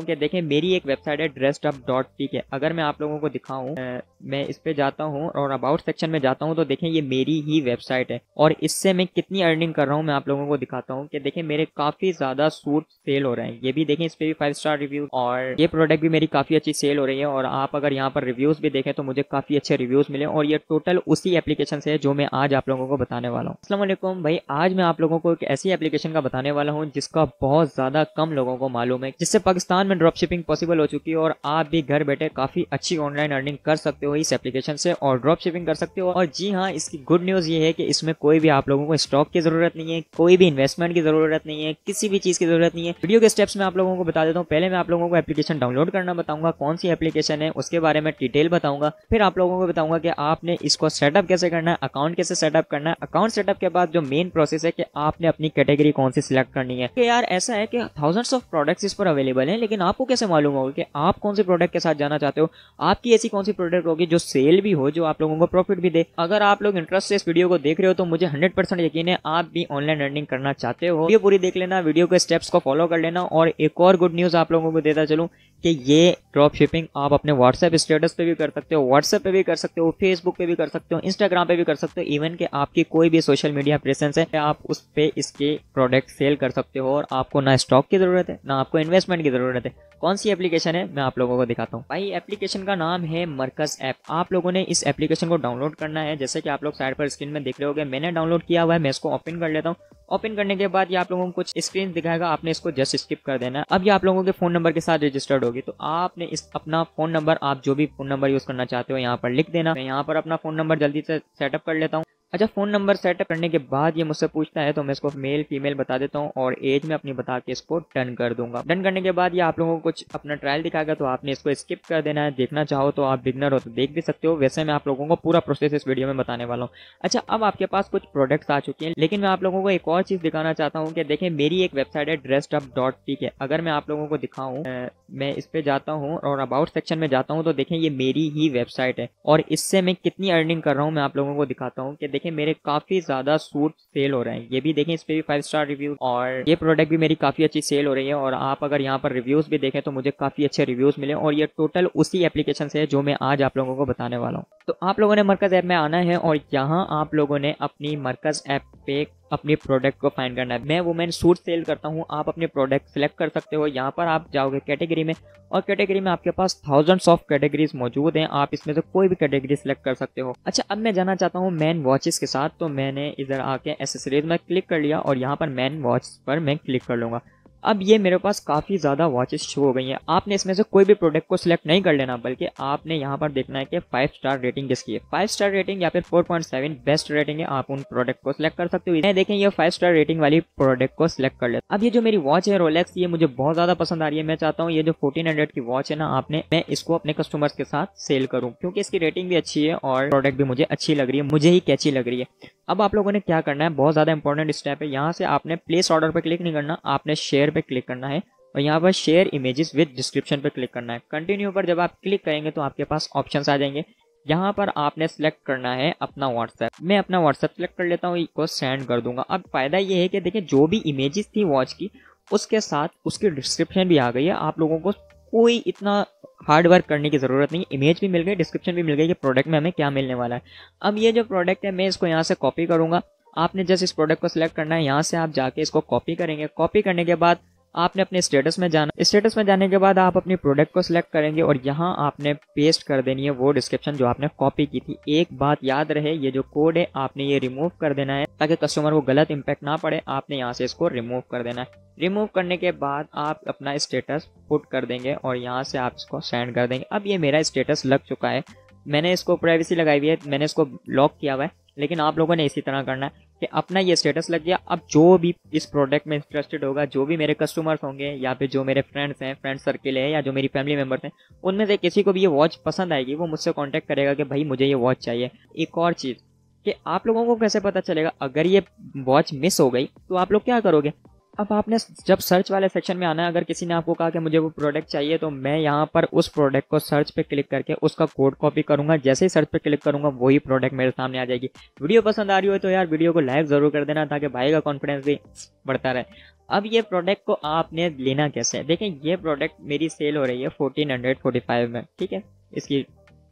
okay देखें मेरी एक वेबसाइट है ड्रेस्ट अप डॉट पी के अगर मैं आप लोगों को दिखाऊं मैं इस पे जाता हूँ और अबाउट सेक्शन में जाता हूँ तो देखें ये मेरी ही वेबसाइट है और इससे मैं कितनी अर्निंग कर रहा हूँ मैं आप लोगों को दिखाता हूँ कि देखें मेरे काफ़ी ज़्यादा सूट सेल हो रहे हैं ये भी देखें इस पर भी फाइव स्टार रिव्यू और ये प्रोडक्ट भी मेरी काफ़ी अच्छी सेल हो रही है और आप अगर यहाँ पर रिव्यूज़ भी देखें तो मुझे काफ़ी अच्छे रिव्यूज़ मिले और ये टोटल उसी एप्लीकेशन से है जो मैं आज आप लोगों को बताने वाला हूँ असलम भाई आज मैं आप लोगों को एक ऐसी एप्लीकेशन का बताने वाला हूँ जिसका बहुत ज़्यादा कम लोगों को मालूम है जिससे पाकिस्तान में ड्रॉप शिपिंग पॉसिबल हो चुकी है और आप भी घर बैठे काफ़ी अच्छी ऑनलाइन अर्निंग कर सकते हो हो इस एप्लीकेशन से और ड्रॉप शिपिंग कर सकते हो और जी हाँ इसकी गुड न्यूज़ ये है कि इसमें कोई भी आप लोगों को स्टॉक की ज़रूरत नहीं है कोई भी इन्वेस्टमेंट की ज़रूरत नहीं है किसी भी चीज़ की ज़रूरत नहीं है वीडियो के स्टेप्स में आप लोगों को बता देता हूँ पहले मैं आप लोगों को एप्लीकेशन डाउनलोड करना बताऊंगा कौन सी एप्लीकेशन है उसके बारे में डिटेल बताऊंगा फिर आप लोगों को बताऊंगा कि आपने इसको सेटअप कैसे करना है अकाउंट कैसे सेटअप करना है अकाउंट सेटअप के बाद जो मेन प्रोसेस है कि आपने अपनी कैटेगरी कौन सी सिलेक्ट करनी है कि यार ऐसा है कि थाउजेंड्स ऑफ प्रोडक्ट्स इस पर अवेलेबल है लेकिन आपको कैसे मालूम होगा कि आप कौन से प्रोडक्ट के साथ जाना चाहते हो आपकी ऐसी कौन सी प्रोडक्ट होगी ताकि जो सेल भी हो जो आप लोगों को प्रॉफिट भी दे अगर आप लोग इंटरेस्ट से इस वीडियो को देख रहे हो तो मुझे हंड्रेड यकीन है आप भी ऑनलाइन अर्निंग करना चाहते हो ये पूरी देख लेना वीडियो के स्टेप्स को फॉलो कर लेना और एक और गुड न्यूज़ आप लोगों को देता चलू कि ये ड्रॉप शिपिंग आप अपने व्हाट्सएप स्टेटस पे भी कर सकते हो व्हाट्सएप पे भी कर सकते हो फेसबुक पे भी कर सकते हो इंस्टाग्राम पे भी कर सकते हो इवन के आपकी कोई भी सोशल मीडिया प्रेजेंस है आप उस पर इसके प्रोडक्ट सेल कर सकते हो और आपको ना स्टॉक की ज़रूरत है ना आपको इन्वेस्टमेंट की ज़रूरत है कौन सी एप्लीकेशन है मैं आप लोगों को दिखाता हूँ भाई एप्लीकेशन का नाम है मरकज ऐप ऐप आप लोगों ने इस एप्लीकेशन को डाउनलोड करना है जैसे कि आप लोग साइड पर स्क्रीन में देख रहे हो मैंने डाउनलोड किया हुआ है मैं इसको ओपन कर लेता हूँ ओपन करने के बाद ये आप लोगों को कुछ स्क्रीन दिखाएगा आपने इसको जस्ट स्किप कर देना है अब ये आप लोगों के फोन नंबर के साथ रजिस्टर्ड होगी तो आपने इस अपना फोन नंबर आप जो भी फोन नंबर यूज करना चाहते हो यहाँ पर लिख देना मैं यहाँ पर अपना फोन नंबर जल्दी से सेटअप कर लेता हूँ अच्छा फ़ोन नंबर सेटअप करने के बाद ये मुझसे पूछता है तो मैं इसको मेल फीमेल बता देता हूँ और एज में अपनी बता के इसको डन कर दूंगा डन करने के बाद ये आप लोगों को कुछ अपना ट्रायल दिखाएगा तो आपने इसको स्किप कर देना है देखना चाहो तो आप बिगनर हो तो देख भी सकते हो वैसे मैं आप लोगों को पूरा प्रोसेस इस वीडियो में बताने वाला हूँ अच्छा अब आपके पास कुछ प्रोडक्ट्स आ चुके हैं लेकिन मैं आप लोगों को एक और चीज़ दिखाना चाहता हूँ कि देखें मेरी एक वेबसाइट है ड्रेस्ट अप डॉट है अगर मैं आप लोगों को दिखाऊँ मैं इस पर जाता हूँ और अबाउट सेक्शन में जाता हूँ तो देखें ये मेरी ही वेबसाइट है और इससे मैं कितनी अर्निंग कर रहा हूँ मैं आप लोगों को दिखाता हूँ कि देखें मेरे काफी ज्यादा सूट सेल हो रहे हैं ये भी देखें इस पे भी फाइव स्टार रिव्यू और ये प्रोडक्ट भी मेरी काफी अच्छी सेल हो रही है और आप अगर यहाँ पर रिव्यूज भी देखें तो मुझे काफी अच्छे रिव्यूज मिले और ये टोटल उसी एप्लीकेशन से है जो मैं आज आप लोगों को बताने वाला हूँ तो आप लोगों ने मरकज ऐप में आना है और यहाँ आप लोगों ने अपनी मरकज ऐप पे अपने प्रोडक्ट को फाइंड करना है मैं वुमेन सूट सेल करता हूँ आप अपने प्रोडक्ट सेलेक्ट कर सकते हो यहाँ पर आप जाओगे कैटेगरी में और कैटेगरी में आपके पास थाउजेंड्स ऑफ कैटेगरीज मौजूद हैं आप इसमें से कोई भी कैटेगरी सेलेक्ट कर सकते हो अच्छा अब मैं जाना चाहता हूँ मैन वॉचेस के साथ तो मैंने इधर आके एसेसरीज में क्लिक कर लिया और यहाँ पर मैन वॉच पर मैं क्लिक कर लूँगा अब ये मेरे पास काफ़ी ज़्यादा वॉचेस शो हो गई हैं आपने इसमें से कोई भी प्रोडक्ट को सिलेक्ट नहीं कर लेना बल्कि आपने यहाँ पर देखना है कि फाइव स्टार रेटिंग किसकी है फाइव स्टार रेटिंग या फिर four point seven best rating है आप उन प्रोडक्ट को सिलेक्ट कर सकते हो इन्हें देखें ये फाइव स्टार रेटिंग वाली प्रोडक्ट को सिलेक्ट कर ले अब ये जो मेरी वॉच है रोलेक्स ये मुझे बहुत ज़्यादा पसंद आ रही है मैं चाहता हूँ ये जो फोर्टीन हंड्रेड की वॉच है ना आपने मैं इसको अपने कस्टमर्स के साथ सेल करूँ क्योंकि इसकी रेटिंग भी अच्छी है और प्रोडक्ट भी मुझे अच्छी लग रही है मुझे ही कैची लग रही है अब आप लोगों ने क्या करना है बहुत ज़्यादा इंपॉर्टेंट स्टेप है यहाँ से आपने प्लेस ऑर्डर पर क्लिक नहीं करना आपने शेयर पर क्लिक करना है और यहाँ पर शेयर इमेजेस विद डिस्क्रिप्शन पर क्लिक करना है कंटिन्यू पर जब आप क्लिक करेंगे तो आपके पास ऑप्शंस आ जाएंगे यहाँ पर आपने सेलेक्ट करना है अपना व्हाट्सएप मैं अपना व्हाट्सएप सेलेक्ट कर लेता हूँ इसको सेंड कर दूंगा अब फायदा ये है कि देखिए जो भी इमेजेस थी वॉच की उसके साथ उसकी डिस्क्रिप्शन भी आ गई है आप लोगों को कोई इतना हार्ड वर्क करने की ज़रूरत नहीं इमेज भी मिल गई डिस्क्रिप्शन भी मिल गई कि प्रोडक्ट में हमें क्या मिलने वाला है अब ये जो प्रोडक्ट है मैं इसको यहाँ से कॉपी करूँगा आपने जस्ट इस प्रोडक्ट को सिलेक्ट करना है यहाँ से आप जाके इसको कॉपी करेंगे कॉपी करने के बाद आपने अपने स्टेटस में जाना स्टेटस में जाने के बाद आप अपने प्रोडक्ट को सिलेक्ट करेंगे और यहाँ आपने पेस्ट कर देनी है वो डिस्क्रिप्शन जो आपने कॉपी की थी एक बात याद रहे ये जो कोड है आपने ये रिमूव कर देना है ताकि कस्टमर को गलत इम्पैक्ट ना पड़े आपने यहाँ से इसको रिमूव कर देना है रिमूव करने के बाद आप अपना स्टेटस पुट कर देंगे और यहाँ से आप इसको सेंड कर देंगे अब ये मेरा स्टेटस लग चुका है मैंने इसको प्राइवेसी लगाई हुई है मैंने इसको लॉक किया हुआ है लेकिन आप लोगों ने इसी तरह करना है कि अपना ये स्टेटस लग गया अब जो भी इस प्रोडक्ट में इंटरेस्टेड होगा जो भी मेरे कस्टमर्स होंगे या फिर जो मेरे फ्रेंड्स हैं फ्रेंड सर्किल है या जो मेरी फैमिली मेम्बर्स हैं उनमें से किसी को भी ये वॉच पसंद आएगी वो मुझसे कॉन्टैक्ट करेगा कि भाई मुझे ये वॉच चाहिए एक और चीज़ कि आप लोगों को कैसे पता चलेगा अगर ये वॉच मिस हो गई तो आप लोग क्या करोगे अब आपने जब सर्च वाले सेक्शन में आना है अगर किसी ने आपको कहा कि मुझे वो प्रोडक्ट चाहिए तो मैं यहाँ पर उस प्रोडक्ट को सर्च पे क्लिक करके उसका कोड कॉपी करूंगा जैसे ही सर्च पे क्लिक करूंगा वही प्रोडक्ट मेरे सामने आ जाएगी वीडियो पसंद आ रही हो तो यार वीडियो को लाइक ज़रूर कर देना ताकि भाई का कॉन्फिडेंस भी बढ़ता रहे अब ये प्रोडक्ट को आपने लेना कैसे देखें ये प्रोडक्ट मेरी सेल हो रही है फोर्टीन हंड्रेड फोर्टी फाइव में ठीक है इसकी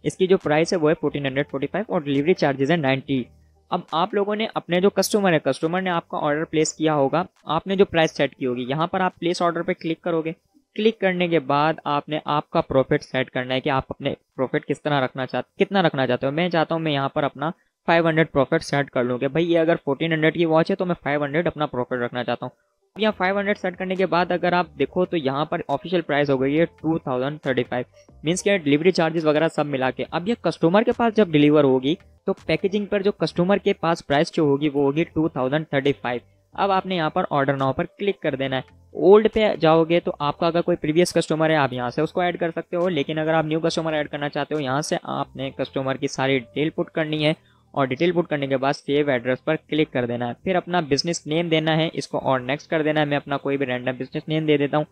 इसकी जो प्राइस है वो है फोर्टीन हंड्रेड फोर्टी फाइव और डिलीवरी चार्जेज है नाइन्टी अब आप लोगों ने अपने जो कस्टमर है कस्टमर ने आपका ऑर्डर प्लेस किया होगा आपने जो प्राइस सेट की होगी यहाँ पर आप प्लेस ऑर्डर पर क्लिक करोगे क्लिक करने के बाद आपने आपका प्रॉफिट सेट करना है कि आप अपने प्रॉफिट किस तरह रखना चाहते कितना रखना चाहते हो मैं चाहता हूँ मैं यहाँ पर अपना 500 प्रॉफिट सेट कर लूँ कि भाई ये अगर 1400 की वॉच है तो मैं 500 अपना प्रॉफिट रखना चाहता हूँ यहाँ 500 सेट करने के बाद अगर आप देखो तो यहाँ पर ऑफिशियल प्राइस हो गई है 2035 मींस के डिलीवरी चार्जेस वगैरह सब मिला के अब ये कस्टमर के पास जब डिलीवर होगी तो पैकेजिंग पर जो कस्टमर के पास प्राइस जो होगी वो होगी 2035 अब आपने यहाँ पर ऑर्डर नाउ पर क्लिक कर देना है ओल्ड पे जाओगे तो आपका अगर कोई प्रीवियस कस्टमर है आप यहाँ से उसको ऐड कर सकते हो लेकिन अगर आप न्यू कस्टमर ऐड करना चाहते हो यहाँ से आपने कस्टमर की सारी डिटेल पुट करनी है और डिटेल पुट करने के बाद सेव एड्रेस पर क्लिक कर देना है फिर अपना बिजनेस नेम देना है इसको और नेक्स्ट कर देना है मैं अपना कोई भी रैंडम बिजनेस नेम दे देता हूँ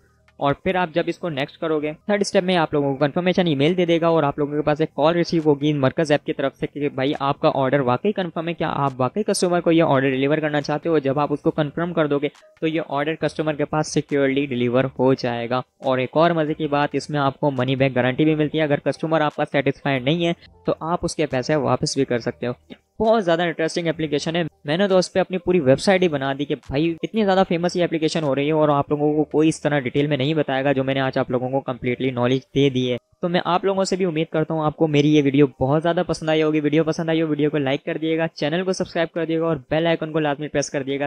और फिर आप जब इसको नेक्स्ट करोगे थर्ड स्टेप में आप लोगों को कन्फर्मेशन ईमेल दे देगा और आप लोगों के पास एक कॉल रिसीव होगी मरकज ऐप की तरफ से कि भाई आपका ऑर्डर वाकई कन्फर्म है क्या आप वाकई कस्टमर को ये ऑर्डर डिलीवर करना चाहते हो जब आप उसको कन्फर्म कर दोगे तो ये ऑर्डर कस्टमर के पास सिक्योरली डिलीवर हो जाएगा और एक और मजे की बात इसमें आपको मनी बैक गारंटी भी मिलती है अगर कस्टमर आपका सेटिस्फाइड नहीं है तो आप उसके पैसे वापस भी कर सकते हो बहुत ज़्यादा इंटरेस्टिंग एप्लीकेशन है मैंने तो उस पर अपनी पूरी वेबसाइट ही बना दी कि भाई इतनी ज़्यादा फेमस ये एप्लीकेशन हो रही है और आप लोगों को कोई इस तरह डिटेल में नहीं बताएगा जो मैंने आज आप लोगों को कम्प्लीटली नॉलेज दे दी है तो मैं आप लोगों से भी उम्मीद करता हूँ आपको मेरी ये वीडियो बहुत ज़्यादा पसंद आई होगी वीडियो पसंद आई हो वीडियो को लाइक कर दिएगा चैनल को सब्सक्राइब कर दिएगा और बेल आइकन को लाजमी प्रेस कर दिएगा